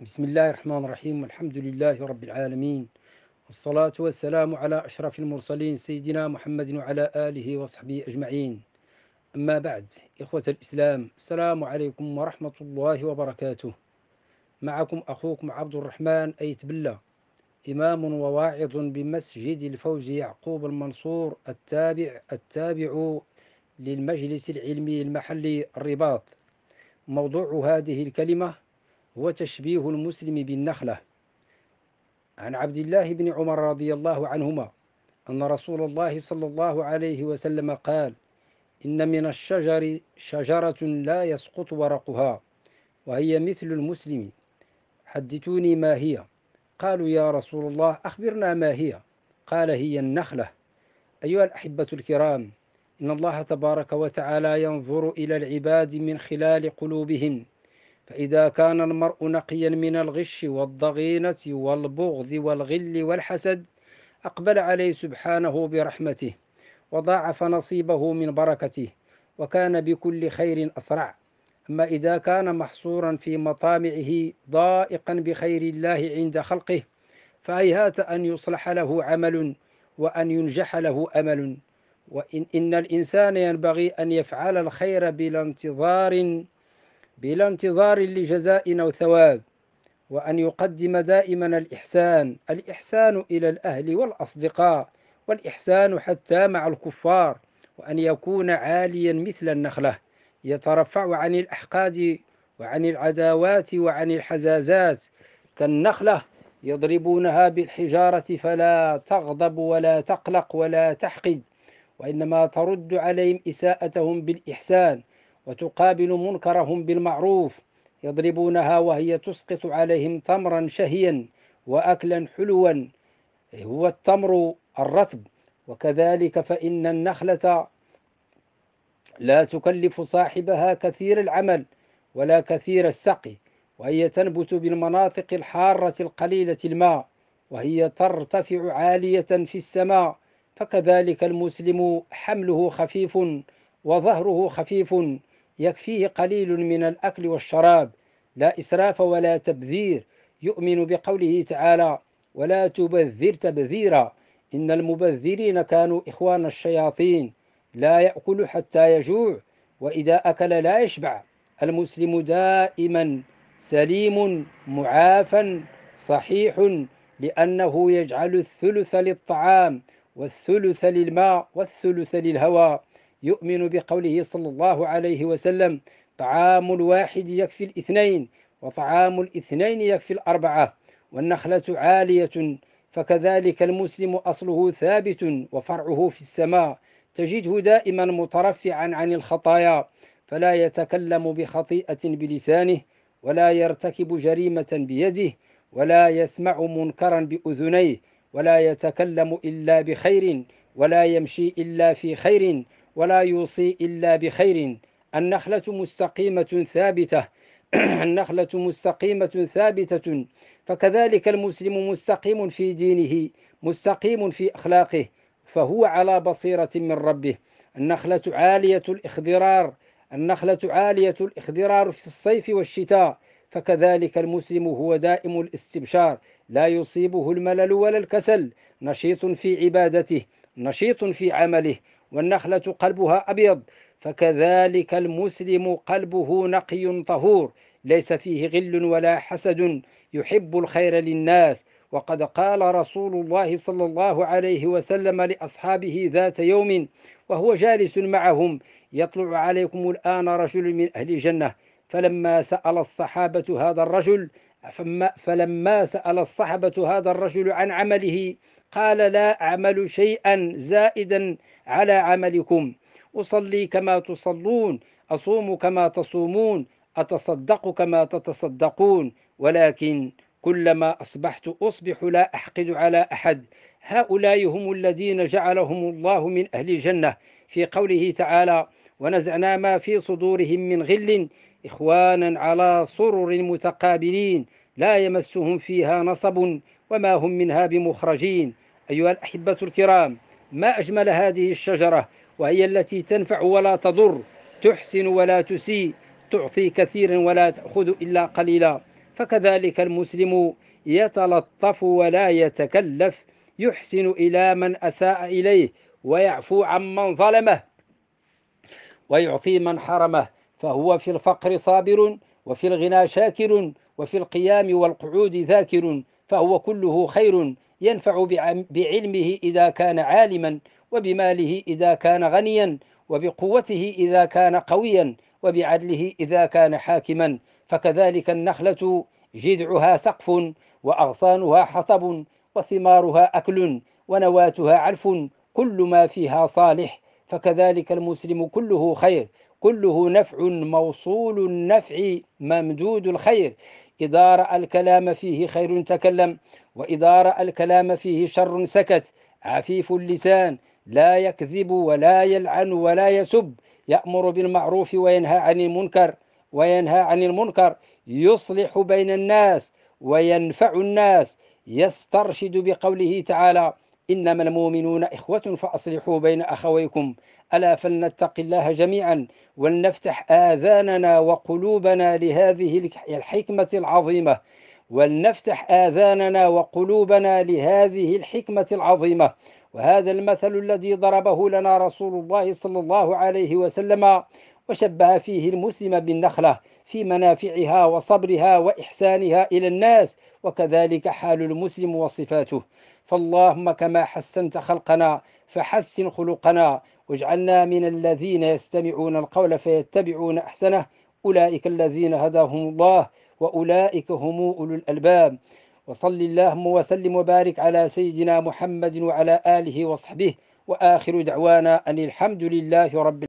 بسم الله الرحمن الرحيم والحمد لله رب العالمين والصلاة والسلام على أشرف المرسلين سيدنا محمد وعلى آله وصحبه أجمعين أما بعد إخوة الإسلام السلام عليكم ورحمة الله وبركاته معكم أخوكم عبد الرحمن أيت بالله إمام وواعظ بمسجد الفوز يعقوب المنصور التابع التابع للمجلس العلمي المحلي الرباط موضوع هذه الكلمة هو تشبيه المسلم بالنخلة عن عبد الله بن عمر رضي الله عنهما أن رسول الله صلى الله عليه وسلم قال إن من الشجر شجرة لا يسقط ورقها وهي مثل المسلم حدثوني ما هي قالوا يا رسول الله أخبرنا ما هي قال هي النخلة أيها الأحبة الكرام إن الله تبارك وتعالى ينظر إلى العباد من خلال قلوبهم فإذا كان المرء نقيا من الغش والضغينة والبغض والغل والحسد أقبل عليه سبحانه برحمته وضاعف نصيبه من بركته وكان بكل خير أسرع أما إذا كان محصورا في مطامعه ضائقا بخير الله عند خلقه فهيهات أن يصلح له عمل وأن ينجح له أمل وإن إن الإنسان ينبغي أن يفعل الخير بلا انتظار بلا انتظار لجزاء أو ثواب وأن يقدم دائما الإحسان الإحسان إلى الأهل والأصدقاء والإحسان حتى مع الكفار وأن يكون عاليا مثل النخلة يترفع عن الأحقاد وعن العداوات وعن الحزازات كالنخلة يضربونها بالحجارة فلا تغضب ولا تقلق ولا تحقد وإنما ترد عليهم إساءتهم بالإحسان وتقابل منكرهم بالمعروف يضربونها وهي تسقط عليهم تمرا شهيا واكلا حلوا إيه هو التمر الرطب وكذلك فان النخله لا تكلف صاحبها كثير العمل ولا كثير السقي وهي تنبت بالمناطق الحاره القليله الماء وهي ترتفع عاليه في السماء فكذلك المسلم حمله خفيف وظهره خفيف يكفيه قليل من الأكل والشراب لا إسراف ولا تبذير يؤمن بقوله تعالى ولا تبذر تبذيرا إن المبذرين كانوا إخوان الشياطين لا يأكل حتى يجوع وإذا أكل لا يشبع المسلم دائما سليم معافى صحيح لأنه يجعل الثلث للطعام والثلث للماء والثلث للهواء يؤمن بقوله صلى الله عليه وسلم طعام الواحد يكفي الاثنين وطعام الاثنين يكفي الأربعة والنخلة عالية فكذلك المسلم أصله ثابت وفرعه في السماء تجده دائما مترفعا عن الخطايا فلا يتكلم بخطيئة بلسانه ولا يرتكب جريمة بيده ولا يسمع منكرا بأذنيه ولا يتكلم إلا بخير ولا يمشي إلا في خير ولا يوصي إلا بخير النخلة مستقيمة ثابتة النخلة مستقيمة ثابتة فكذلك المسلم مستقيم في دينه مستقيم في أخلاقه فهو على بصيرة من ربه النخلة عالية الإخضرار النخلة عالية الإخضرار في الصيف والشتاء فكذلك المسلم هو دائم الاستبشار لا يصيبه الملل ولا الكسل نشيط في عبادته نشيط في عمله والنخلة قلبها أبيض فكذلك المسلم قلبه نقي طهور ليس فيه غل ولا حسد يحب الخير للناس وقد قال رسول الله صلى الله عليه وسلم لأصحابه ذات يوم وهو جالس معهم يطلع عليكم الآن رجل من أهل الجنة فلما سأل الصحابة هذا الرجل فلما سأل الصحبة هذا الرجل عن عمله قال لا أعمل شيئا زائدا على عملكم أصلي كما تصلون أصوم كما تصومون أتصدق كما تتصدقون ولكن كلما أصبحت أصبح لا أحقد على أحد هؤلاء هم الذين جعلهم الله من أهل الجنة في قوله تعالى ونزعنا ما في صدورهم من غل إخوانا على سرر متقابلين لا يمسهم فيها نصب وما هم منها بمخرجين أيها الأحبة الكرام ما أجمل هذه الشجرة وهي التي تنفع ولا تضر تحسن ولا تسيء تعطي كثيرا ولا تأخذ إلا قليلا فكذلك المسلم يتلطف ولا يتكلف يحسن إلى من أساء إليه ويعفو عمن ظلمه ويعطي من حرمه فهو في الفقر صابر وفي الغنى شاكر وفي القيام والقعود ذاكر فهو كله خير ينفع بعلمه إذا كان عالما وبماله إذا كان غنيا وبقوته إذا كان قويا وبعدله إذا كان حاكما فكذلك النخلة جذعها سقف وأغصانها حطب وثمارها أكل ونواتها علف كل ما فيها صالح فكذلك المسلم كله خير كله نفع موصول النفع ممدود الخير إذا رأى الكلام فيه خير تكلم وإذا رأى الكلام فيه شر سكت عفيف اللسان لا يكذب ولا يلعن ولا يسب يأمر بالمعروف وينهى عن المنكر وينهى عن المنكر يصلح بين الناس وينفع الناس يسترشد بقوله تعالى إنما المؤمنون إخوة فأصلحوا بين أخويكم ألا فلنتق الله جميعا ولنفتح آذاننا وقلوبنا لهذه الحكمة العظيمة ولنفتح آذاننا وقلوبنا لهذه الحكمة العظيمة وهذا المثل الذي ضربه لنا رسول الله صلى الله عليه وسلم وشبه فيه المسلم بالنخلة في منافعها وصبرها وإحسانها إلى الناس وكذلك حال المسلم وصفاته فاللهم كما حسنت خلقنا فحسن خلقنا واجعلنا من الذين يستمعون القول فيتبعون أحسنه أولئك الذين هداهم الله وأولئك هم أولو الألباب وصل اللهم وسلم وبارك على سيدنا محمد وعلى آله وصحبه وآخر دعوانا أن الحمد لله رب